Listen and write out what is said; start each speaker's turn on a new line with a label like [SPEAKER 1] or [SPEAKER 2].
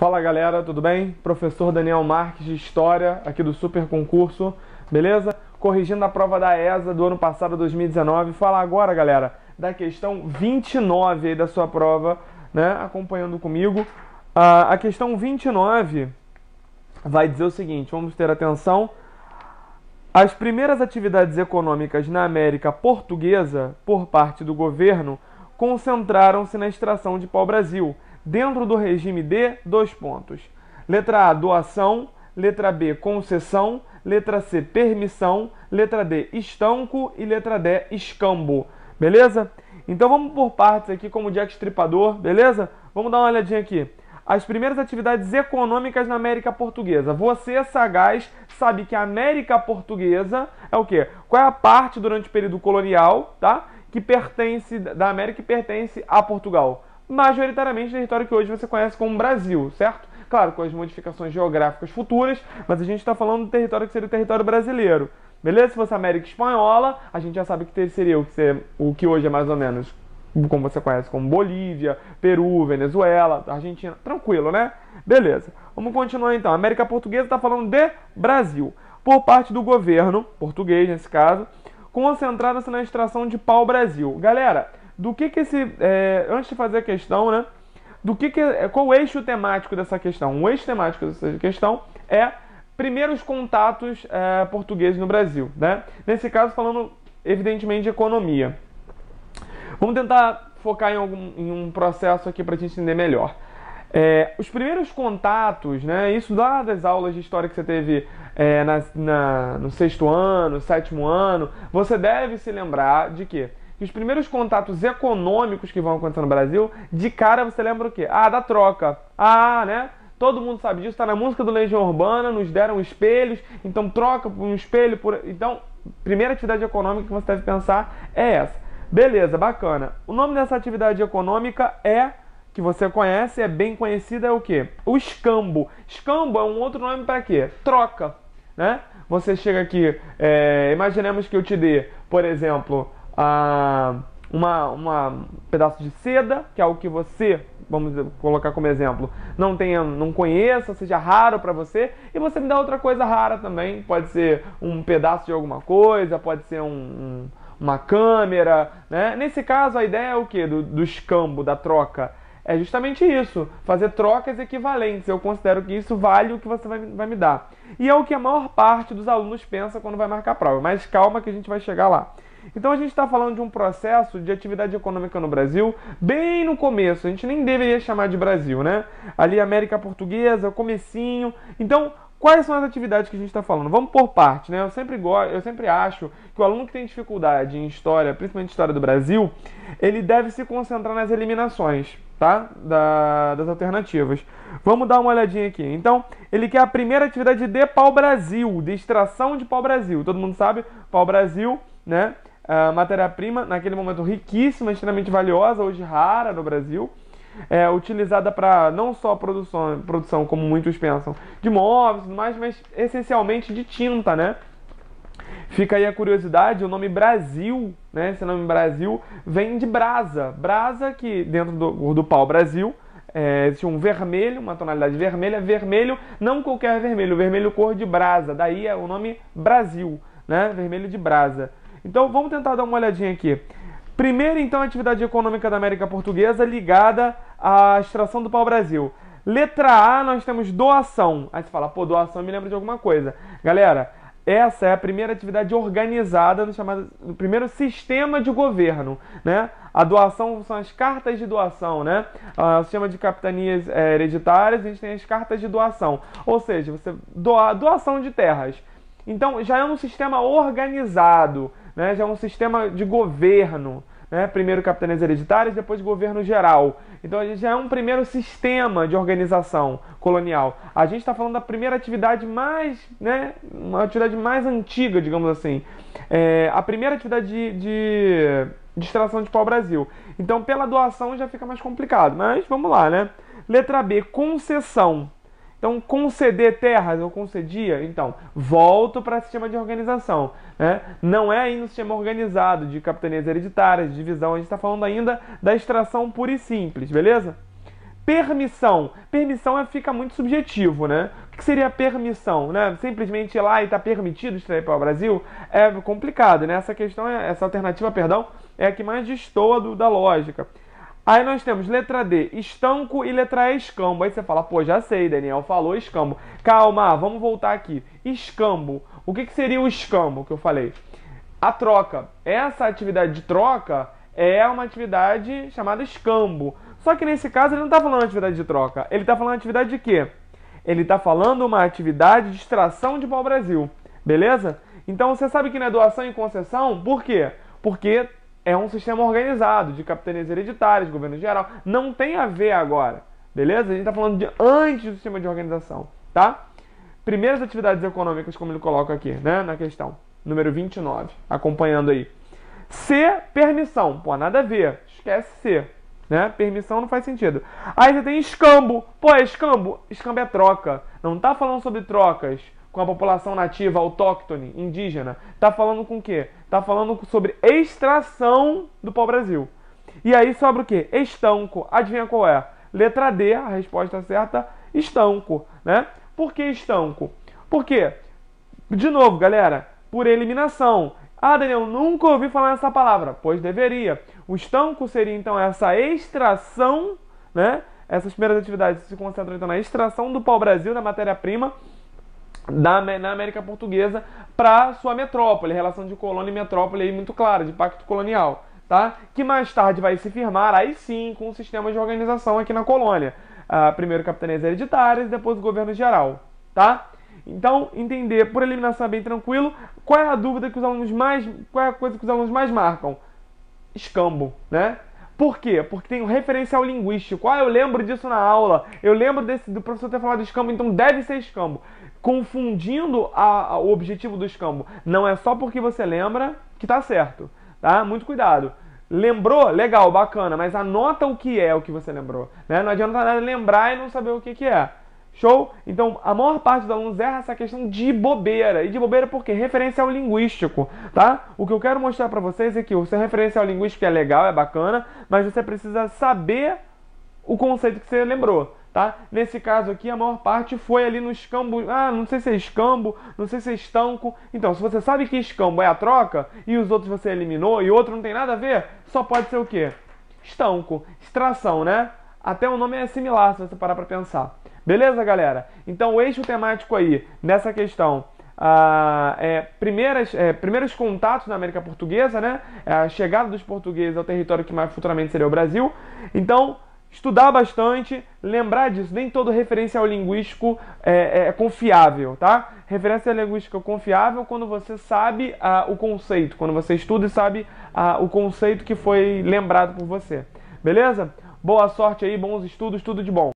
[SPEAKER 1] Fala galera, tudo bem? Professor Daniel Marques de História, aqui do Super Concurso, beleza? Corrigindo a prova da ESA do ano passado, 2019. Fala agora, galera, da questão 29 aí da sua prova, né? Acompanhando comigo. Ah, a questão 29 vai dizer o seguinte: vamos ter atenção. As primeiras atividades econômicas na América Portuguesa, por parte do governo, concentraram-se na extração de pau-brasil dentro do regime D, dois pontos. Letra A, doação. Letra B, concessão. Letra C, permissão. Letra D, estanco. E letra D, escambo. Beleza? Então vamos por partes aqui, como Jack Stripador, beleza? Vamos dar uma olhadinha aqui. As primeiras atividades econômicas na América Portuguesa. Você, sagaz, sabe que a América Portuguesa é o quê? Qual é a parte durante o período colonial, tá? Que pertence, da América que pertence a Portugal? majoritariamente território que hoje você conhece como Brasil, certo? Claro, com as modificações geográficas futuras, mas a gente está falando do território que seria o território brasileiro. Beleza? Se fosse América Espanhola, a gente já sabe que seria o que, seria, o que hoje é mais ou menos como você conhece como Bolívia, Peru, Venezuela, Argentina. Tranquilo, né? Beleza. Vamos continuar então. América Portuguesa está falando de Brasil. Por parte do governo português, nesse caso, concentrada-se na extração de pau-brasil. Galera, do que que esse é, antes de fazer a questão, né? Do que que é, qual o eixo temático dessa questão? O eixo temático dessa questão é primeiros contatos é, portugueses no Brasil, né? Nesse caso falando evidentemente de economia. Vamos tentar focar em, algum, em um processo aqui para a gente entender melhor. É, os primeiros contatos, né? Isso lá das aulas de história que você teve é, na, na, no sexto ano, sétimo ano, você deve se lembrar de que que os primeiros contatos econômicos que vão acontecer no Brasil, de cara você lembra o quê? Ah, da troca. Ah, né? Todo mundo sabe disso, tá na música do Legião Urbana, nos deram espelhos, então troca por um espelho por. Então, primeira atividade econômica que você deve pensar é essa. Beleza, bacana. O nome dessa atividade econômica é que você conhece, é bem conhecida, é o quê? O escambo. Escambo é um outro nome para quê? Troca, né? Você chega aqui, é, imaginemos que eu te dê, por exemplo, ah, uma, uma um pedaço de seda, que é algo que você, vamos colocar como exemplo, não tenha, não conheça, seja raro para você, e você me dá outra coisa rara também, pode ser um pedaço de alguma coisa, pode ser um, um uma câmera, né? Nesse caso a ideia é o que do, do escambo, da troca, é justamente isso, fazer trocas equivalentes. Eu considero que isso vale o que você vai, vai me dar. E é o que a maior parte dos alunos pensa quando vai marcar prova, mas calma que a gente vai chegar lá. Então a gente está falando de um processo de atividade econômica no Brasil bem no começo. A gente nem deveria chamar de Brasil, né? Ali América Portuguesa, comecinho. Então quais são as atividades que a gente está falando? Vamos por parte, né? Eu sempre gosto, eu sempre acho que o aluno que tem dificuldade em história, principalmente história do Brasil, ele deve se concentrar nas eliminações tá? Da, das alternativas. Vamos dar uma olhadinha aqui. Então, ele quer a primeira atividade de pau-brasil, de extração de pau-brasil. Todo mundo sabe, pau-brasil, né? Uh, matéria-prima, naquele momento riquíssima, extremamente valiosa, hoje rara no Brasil. É, utilizada para não só produção, produção, como muitos pensam, de móveis e tudo mais, mas essencialmente de tinta, né? Fica aí a curiosidade, o nome Brasil, né? Esse nome Brasil vem de brasa. Brasa que dentro do, do pau Brasil é, existe um vermelho, uma tonalidade vermelha, vermelho, não qualquer vermelho, vermelho cor de brasa, daí é o nome Brasil, né? Vermelho de brasa. Então vamos tentar dar uma olhadinha aqui. Primeiro, então, a atividade econômica da América Portuguesa ligada à extração do pau-brasil. Letra A, nós temos doação. Aí você fala, pô, doação me lembra de alguma coisa. Galera, essa é a primeira atividade organizada no chamado no primeiro sistema de governo, né? A doação são as cartas de doação, né? Ah, o sistema de capitanias é, hereditárias, a gente tem as cartas de doação, ou seja, você doa, doação de terras. Então já é um sistema organizado, né? Já é um sistema de governo né? primeiro capitanias hereditárias, depois governo geral. Então a gente já é um primeiro sistema de organização colonial. A gente está falando da primeira atividade mais, né, uma atividade mais antiga, digamos assim, é, a primeira atividade de, de, de extração de pau-brasil. Então pela doação já fica mais complicado, mas vamos lá, né? Letra B, concessão. Então, conceder terras, eu concedia, então, volto para o sistema de organização. Né? Não é ainda um sistema organizado de capitanias hereditárias, divisão, a gente está falando ainda da extração pura e simples, beleza? Permissão. Permissão é, fica muito subjetivo, né? O que seria permissão? Né? Simplesmente ir lá e está permitido extrair para o Brasil? É complicado, né? Essa questão, é, essa alternativa, perdão, é a que mais destoa do, da lógica. Aí nós temos letra D, estanco e letra E, escambo. Aí você fala, pô, já sei, Daniel falou escambo. Calma, vamos voltar aqui. Escambo. O que, que seria o escambo que eu falei? A troca. Essa atividade de troca é uma atividade chamada escambo. Só que nesse caso ele não está falando atividade de troca. Ele está falando atividade de quê? Ele está falando uma atividade de extração de pau-brasil. Beleza? Então você sabe que não é doação e concessão? Por quê? Porque é um sistema organizado de capitanias hereditárias, governo geral. Não tem a ver agora, beleza? A gente está falando de antes do sistema de organização, tá? Primeiras atividades econômicas, como ele coloca aqui, né? Na questão número 29, acompanhando aí. C, permissão. Pô, nada a ver. Esquece C. Né? Permissão não faz sentido. Aí você tem escambo. Pô, é escambo? Escambo é troca. Não tá falando sobre trocas com a população nativa, autóctone, indígena, está falando com o quê? Está falando sobre extração do pau-brasil. E aí sobra o quê? Estanco. Adivinha qual é? Letra D, a resposta certa, estanco. Né? Por que estanco? Porque, de novo, galera, por eliminação. Ah, Daniel, nunca ouvi falar essa palavra. Pois deveria. O estanco seria, então, essa extração, né? Essas primeiras atividades se concentram, então, na extração do pau-brasil, da matéria-prima, da, na América Portuguesa para sua metrópole, relação de colônia e metrópole aí muito clara, de pacto colonial, tá? que mais tarde vai se firmar, aí sim, com o sistema de organização aqui na colônia. Ah, primeiro capitanias hereditárias depois o governo geral. Tá? Então, entender por eliminação é bem tranquilo. Qual é a dúvida que os alunos mais. Qual é a coisa que os alunos mais marcam? Escambo, né? Por quê? Porque tem um referencial linguístico. Ah, eu lembro disso na aula. Eu lembro desse, do professor ter falado escambo, então deve ser escambo confundindo a, a, o objetivo do escambo. Não é só porque você lembra que está certo, tá? Muito cuidado. Lembrou? Legal, bacana, mas anota o que é o que você lembrou. Né? Não adianta nada lembrar e não saber o que, que é. Show? Então, a maior parte dos alunos erra essa questão de bobeira. E de bobeira porque referencial linguístico, tá? O que eu quero mostrar para vocês é que o seu referencial linguístico é legal, é bacana, mas você precisa saber o conceito que você lembrou tá? Nesse caso aqui, a maior parte foi ali no escambo. Ah, não sei se é escambo, não sei se é estanco. Então, se você sabe que escambo é a troca e os outros você eliminou e outro não tem nada a ver, só pode ser o quê? Estanco, extração, né? Até o nome é similar, se você parar para pensar. Beleza, galera? Então, o eixo temático aí, nessa questão, ah, é, primeiras, é, primeiros contatos na América Portuguesa, né? É a chegada dos portugueses ao território que mais futuramente seria o Brasil. Então, estudar bastante, lembrar disso. Nem todo referencial linguístico é, é, é confiável, tá? Referência linguística confiável quando você sabe ah, o conceito, quando você estuda e sabe ah, o conceito que foi lembrado por você. Beleza? Boa sorte aí, bons estudos, tudo de bom.